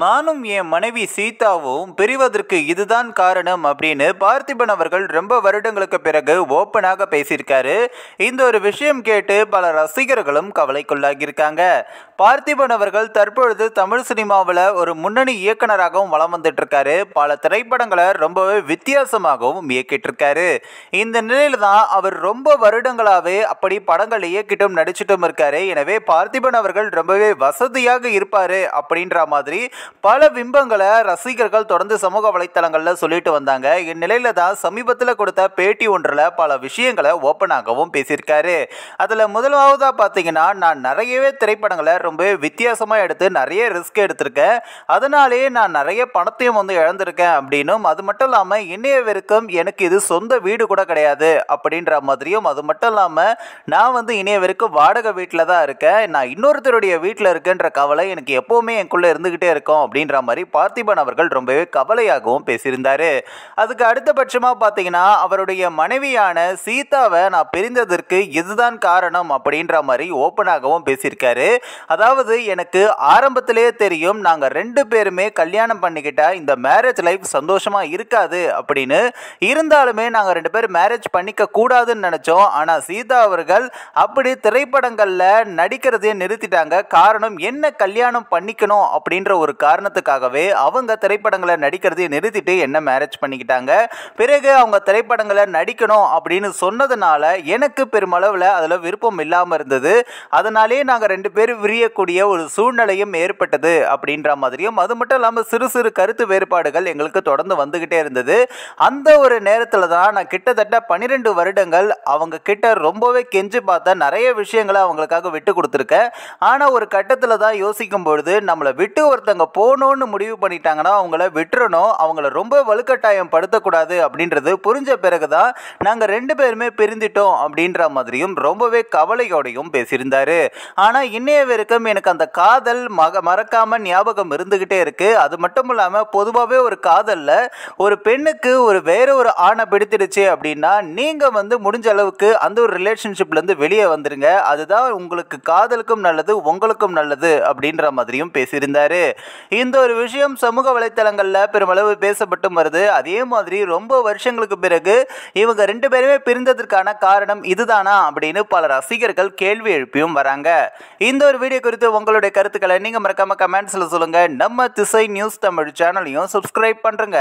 நானும் என் மனைவி சீதாவும் பிரிவதற்கு இதுதான் காரணம் அப்படின்னு பார்த்திபன் அவர்கள் ரொம்ப வருடங்களுக்கு பிறகு ஓப்பனாக பேசியிருக்காரு இந்த ஒரு விஷயம் கேட்டு பல ரசிகர்களும் கவலைக்குள்ளாகியிருக்காங்க பார்த்திபன் அவர்கள் தற்பொழுது தமிழ் சினிமாவில் ஒரு முன்னணி இயக்குனராகவும் வளம் வந்துட்டு இருக்காரு பல திரைப்படங்களை ரொம்பவே வித்தியாசமாகவும் இயக்கிட்டு இருக்காரு இந்த நிலையில தான் அவர் ரொம்ப வருடங்களாகவே அப்படி படங்கள் இயக்கிட்டும் நடிச்சிட்டும் இருக்காரு எனவே பார்த்திபன் அவர்கள் ரொம்பவே வசதியாக இருப்பார் அப்படின்ற மாதிரி பல பிம்பங்களை ரசிகர்கள் தொடர்ந்து சமூக வலைத்தளங்களில் சொல்லிட்டு வந்தாங்க இந்நிலையில தான் சமீபத்தில் கொடுத்த பேட்டி ஒன்றில் பல விஷயங்களை ஓப்பனாகவும் பேசியிருக்காரு அதில் முதலாவதாக பார்த்தீங்கன்னா நான் நிறையவே திரைப்படங்களை ரொம்ப வித்தியாசமாக எடுத்து நிறைய ரிஸ்க் எடுத்திருக்கேன் அதனாலேயே நான் நிறைய பணத்தையும் வந்து இழந்திருக்கேன் அப்படின்னும் அது மட்டும் இல்லாமல் இணையவருக்கும் எனக்கு இது சொந்த வீடு கூட கிடையாது அப்படின்ற மாதிரியும் அது மட்டும் இல்லாமல் நான் வந்து இணையவருக்கு வாடகை வீட்டில் தான் இருக்கேன் நான் இன்னொருத்தருடைய வீட்டில் இருக்கேன்ற கவலை எனக்கு எப்போவுமே எனக்குள்ளே இருந்துக்கிட்டே இருக்கும் அப்படின்ற மாதிரி பார்த்திபன் அவர்கள் ரொம்பவே கவலையாகவும் பேசியிருந்தார் அதுக்கு அடுத்தபட்சமாக பார்த்தீங்கன்னா அவருடைய மனைவியான சீதாவை நான் பிரிந்ததற்கு இதுதான் காரணம் அப்படின்ற மாதிரி ஓப்பனாகவும் பேசியிருக்காரு அதாவது எனக்கு ஆரம்பத்திலே தெரியும் நாங்கள் ரெண்டு பேருமே கல்யாணம் பண்ணிக்கிட்டா இந்த மேரேஜ் லைஃப் சந்தோஷமாக இருக்காது அப்படின்னு இருந்தாலுமே நாங்கள் ரெண்டு பேரும் மேரேஜ் பண்ணிக்க கூடாதுன்னு நினச்சோம் ஆனால் சீதா அவர்கள் அப்படி திரைப்படங்களில் நடிக்கிறதே நிறுத்திட்டாங்க காரணம் என்ன கல்யாணம் பண்ணிக்கணும் அப்படின்ற ஒரு ஒரு காரணத்துக்காகவே அவங்க திரைப்படங்களை நடிக்கிறதை நிறுத்திட்டு என்ன மேரேஜ் பண்ணிக்கிட்டாங்க பிறகு அவங்க திரைப்படங்களை நடிக்கணும் அப்படின்னு சொன்னதுனால எனக்கு பெருமளவில் அதில் விருப்பம் இல்லாமல் இருந்தது அதனாலே நாங்கள் ரெண்டு பேரும் விரியக்கூடிய ஒரு சூழ்நிலையும் ஏற்பட்டது அப்படின்ற மாதிரியும் அது மட்டும் இல்லாமல் சிறு சிறு கருத்து வேறுபாடுகள் எங்களுக்கு தொடர்ந்து வந்துக்கிட்டே இருந்தது அந்த ஒரு நேரத்தில் தான் நான் கிட்டத்தட்ட பன்னிரெண்டு வருடங்கள் அவங்க கிட்ட ரொம்பவே கெஞ்சி பார்த்த நிறைய விஷயங்களை அவங்களுக்காக விட்டு கொடுத்துருக்கேன் ஆனால் ஒரு கட்டத்தில் தான் யோசிக்கும் பொழுது நம்மளை விட்டு ஒருத்தங்க அங்கே போகணுன்னு முடிவு பண்ணிட்டாங்கன்னா அவங்கள விட்டுறணும் அவங்கள ரொம்ப வலுக்கட்டாயம் படுத்தக்கூடாது அப்படின்றது புரிஞ்ச பிறகு தான் நாங்கள் ரெண்டு பேருமே பிரிந்துட்டோம் அப்படின்ற மாதிரியும் ரொம்பவே கவலையோடையும் பேசியிருந்தார் ஆனால் இன்னைய வரைக்கும் எனக்கு அந்த காதல் மக மறக்காமல் ஞாபகம் இருந்துக்கிட்டே இருக்குது அது மட்டும் இல்லாமல் பொதுவாகவே ஒரு காதலில் ஒரு பெண்ணுக்கு ஒரு வேற ஒரு ஆணை பிடித்திடுச்சு அப்படின்னா நீங்கள் வந்து முடிஞ்ச அளவுக்கு அந்த ஒரு ரிலேஷன்ஷிப்லேருந்து வெளியே வந்துடுங்க அதுதான் உங்களுக்கு காதலுக்கும் நல்லது உங்களுக்கும் நல்லது அப்படின்ற மாதிரியும் பேசியிருந்தார் இந்த ஒரு விஷயம் சமூக வலைத்தளங்களில் பெருமளவு பேசப்பட்டும் வருது அதே மாதிரி ரொம்ப வருஷங்களுக்கு பிறகு இவங்க ரெண்டு பேருமே பிரிந்ததற்கான காரணம் இதுதானா அப்படின்னு பல ரசிகர்கள் கேள்வி எழுப்பியும் வராங்க இந்த ஒரு வீடியோ குறித்து உங்களுடைய கருத்துக்களை நீங்கள் மறக்காம கமெண்ட்ஸில் சொல்லுங்கள் நம்ம திசை நியூஸ் தமிழ் சேனலையும் சப்ஸ்கிரைப் பண்ணுறங்க